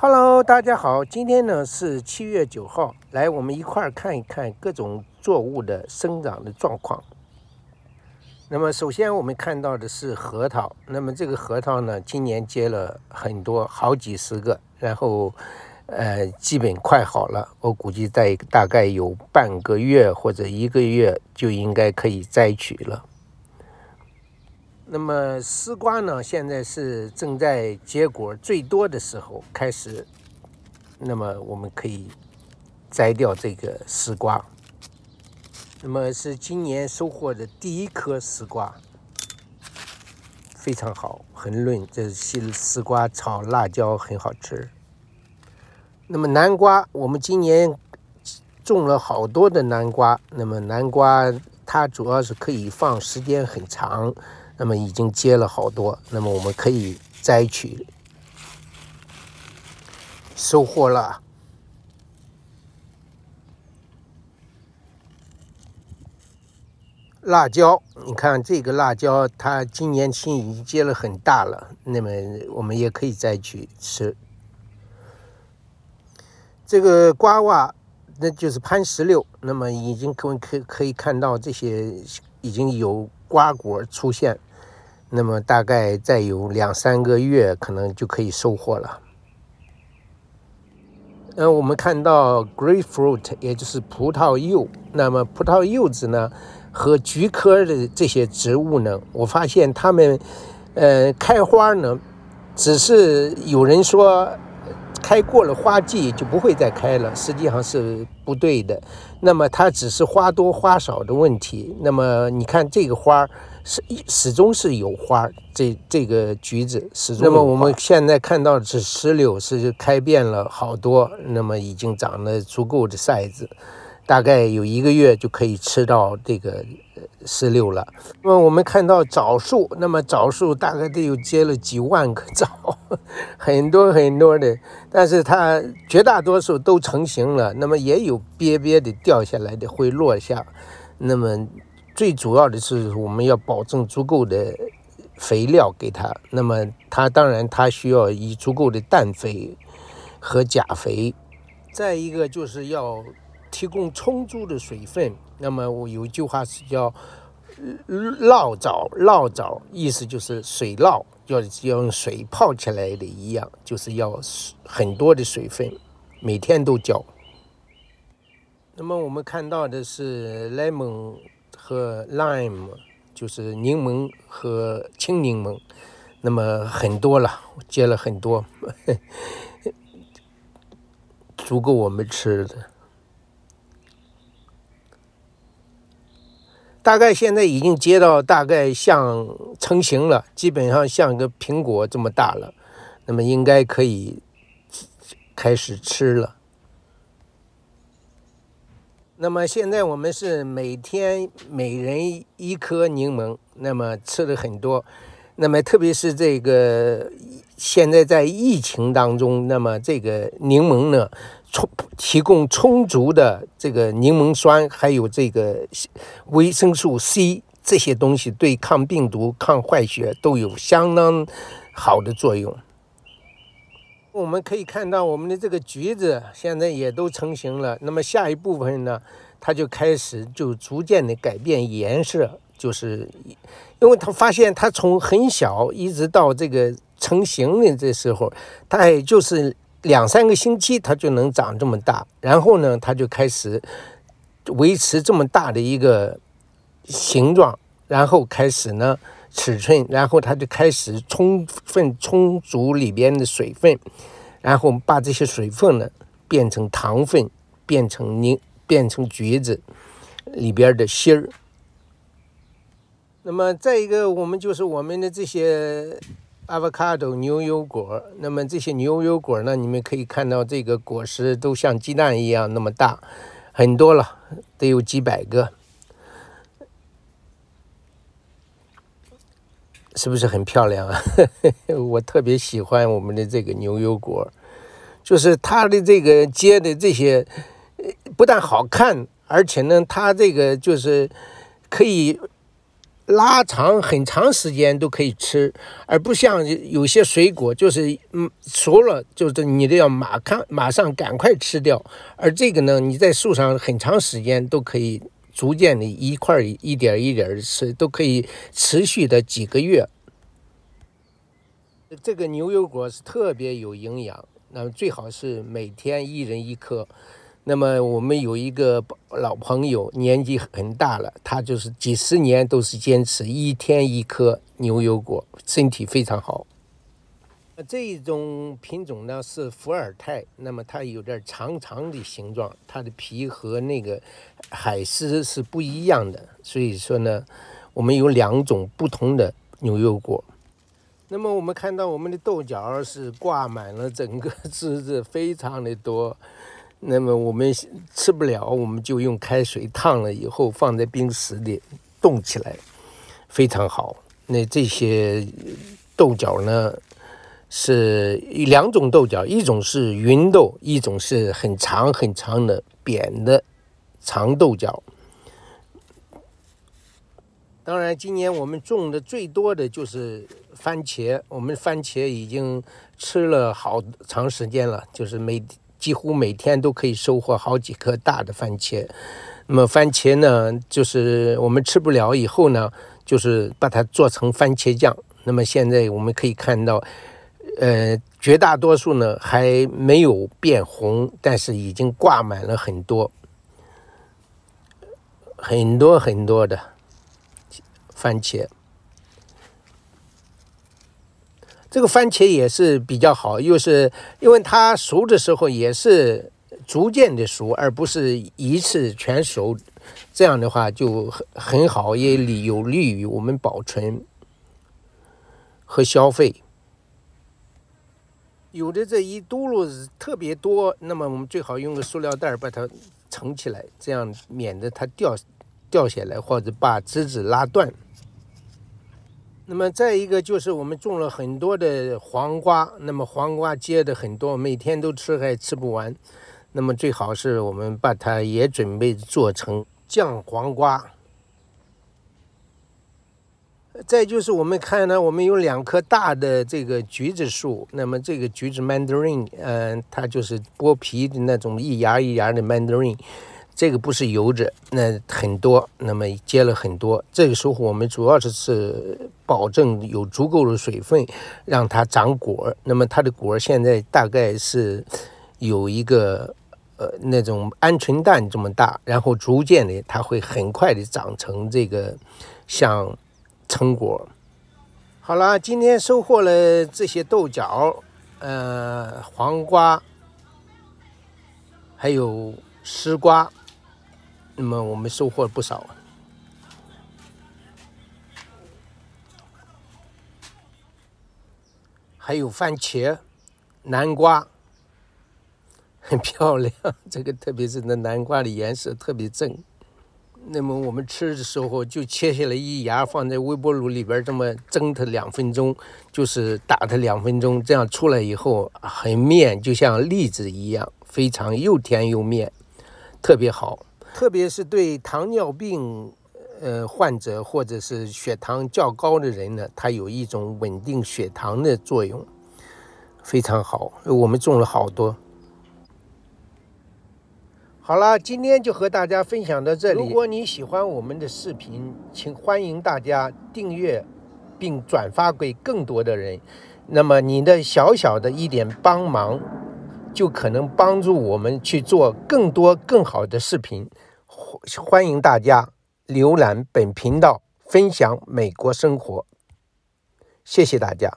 Hello，大家好，今天呢是七月九号，来我们一块看一看各种作物的生长的状况。那么首先我们看到的是核桃，那么这个核桃呢，今年结了很多，好几十个，然后呃基本快好了，我估计在大概有半个月或者一个月就应该可以摘取了。那么丝瓜呢？现在是正在结果最多的时候，开始。那么我们可以摘掉这个丝瓜。那么是今年收获的第一颗丝瓜，非常好，很嫩。这丝丝瓜炒辣椒很好吃。那么南瓜，我们今年种了好多的南瓜。那么南瓜它主要是可以放时间很长。那么已经结了好多，那么我们可以摘取收获了辣椒。你看这个辣椒，它今年已经结了很大了，那么我们也可以摘去吃。这个瓜瓜，那就是攀石榴，那么已经可可可以看到这些已经有瓜果出现。那么大概再有两三个月，可能就可以收获了。嗯，我们看到 grapefruit，也就是葡萄柚。那么葡萄柚子呢，和菊科的这些植物呢，我发现它们，呃，开花呢，只是有人说，开过了花季就不会再开了，实际上是不对的。那么它只是花多花少的问题。那么你看这个花儿。始始终是有花这这个橘子始终。那么我们现在看到是石榴，是开遍了好多，那么已经长了足够的穗子，大概有一个月就可以吃到这个石榴了。那么我们看到枣树，那么枣树大概得有结了几万个枣，很多很多的，但是它绝大多数都成型了，那么也有瘪瘪的掉下来的会落下，那么。最主要的是，我们要保证足够的肥料给它。那么，它当然它需要以足够的氮肥和钾肥。再一个就是要提供充足的水分。那么我有一句话是叫“涝枣涝枣”，意思就是水涝，要要用水泡起来的一样，就是要很多的水分，每天都浇。那么我们看到的是 lemon 和 lime 就是柠檬和青柠檬，那么很多了，接了很多，足够我们吃的。大概现在已经接到大概像成型了，基本上像个苹果这么大了，那么应该可以开始吃了。那么现在我们是每天每人一颗柠檬，那么吃的很多。那么特别是这个现在在疫情当中，那么这个柠檬呢，充提供充足的这个柠檬酸，还有这个维生素 C 这些东西，对抗病毒、抗坏血都有相当好的作用。我们可以看到，我们的这个橘子现在也都成型了。那么下一部分呢，它就开始就逐渐的改变颜色，就是因为它发现它从很小一直到这个成型的这时候，它也就是两三个星期，它就能长这么大。然后呢，它就开始维持这么大的一个形状，然后开始呢。尺寸，然后它就开始充分充足里边的水分，然后把这些水分呢变成糖分，变成凝，变成橘子里边的芯儿。那么再一个，我们就是我们的这些 avocado 牛油果，那么这些牛油果呢，你们可以看到这个果实都像鸡蛋一样那么大，很多了，得有几百个。是不是很漂亮啊？我特别喜欢我们的这个牛油果，就是它的这个结的这些不但好看，而且呢，它这个就是可以拉长很长时间都可以吃，而不像有些水果，就是嗯熟了就是你都要马看马上赶快吃掉，而这个呢，你在树上很长时间都可以。逐渐的一块儿一点一点吃，都可以持续的几个月。这个牛油果是特别有营养，那么最好是每天一人一颗。那么我们有一个老朋友，年纪很大了，他就是几十年都是坚持一天一颗牛油果，身体非常好。这一种品种呢是伏尔泰，那么它有点长长的形状，它的皮和那个海狮是不一样的。所以说呢，我们有两种不同的牛油果。那么我们看到我们的豆角是挂满了，整个 枝子非常的多。那么我们吃不了，我们就用开水烫了以后放在冰室里冻起来，非常好。那这些豆角呢？是两种豆角，一种是芸豆，一种是很长很长的扁的长豆角。当然，今年我们种的最多的就是番茄，我们番茄已经吃了好长时间了，就是每几乎每天都可以收获好几颗大的番茄。那么番茄呢，就是我们吃不了以后呢，就是把它做成番茄酱。那么现在我们可以看到。呃，绝大多数呢还没有变红，但是已经挂满了很多、很多很多的番茄。这个番茄也是比较好，又是因为它熟的时候也是逐渐的熟，而不是一次全熟。这样的话就很很好，也利有利于我们保存和消费。有的这一嘟噜是特别多，那么我们最好用个塑料袋把它盛起来，这样免得它掉掉下来或者把枝子拉断。那么再一个就是我们种了很多的黄瓜，那么黄瓜结的很多，每天都吃还吃不完，那么最好是我们把它也准备做成酱黄瓜。再就是我们看呢，我们有两棵大的这个橘子树，那么这个橘子 mandarin，嗯，它就是剥皮的那种一芽一芽的 mandarin，这个不是油脂，那很多，那么结了很多。这个时候我们主要是是保证有足够的水分，让它长果。那么它的果现在大概是有一个呃那种鹌鹑蛋这么大，然后逐渐的它会很快的长成这个像。成果，好了，今天收获了这些豆角，呃，黄瓜，还有丝瓜，那么我们收获了不少，还有番茄、南瓜，很漂亮，这个特别是那南瓜的颜色特别正。那么我们吃的时候就切下来一芽，放在微波炉里边这么蒸它两分钟，就是打它两分钟，这样出来以后很面，就像栗子一样，非常又甜又面，特别好。特别是对糖尿病呃患者或者是血糖较高的人呢，它有一种稳定血糖的作用，非常好。我们种了好多。好了，今天就和大家分享到这里。如果你喜欢我们的视频，请欢迎大家订阅，并转发给更多的人。那么你的小小的一点帮忙，就可能帮助我们去做更多更好的视频。欢迎大家浏览本频道，分享美国生活。谢谢大家。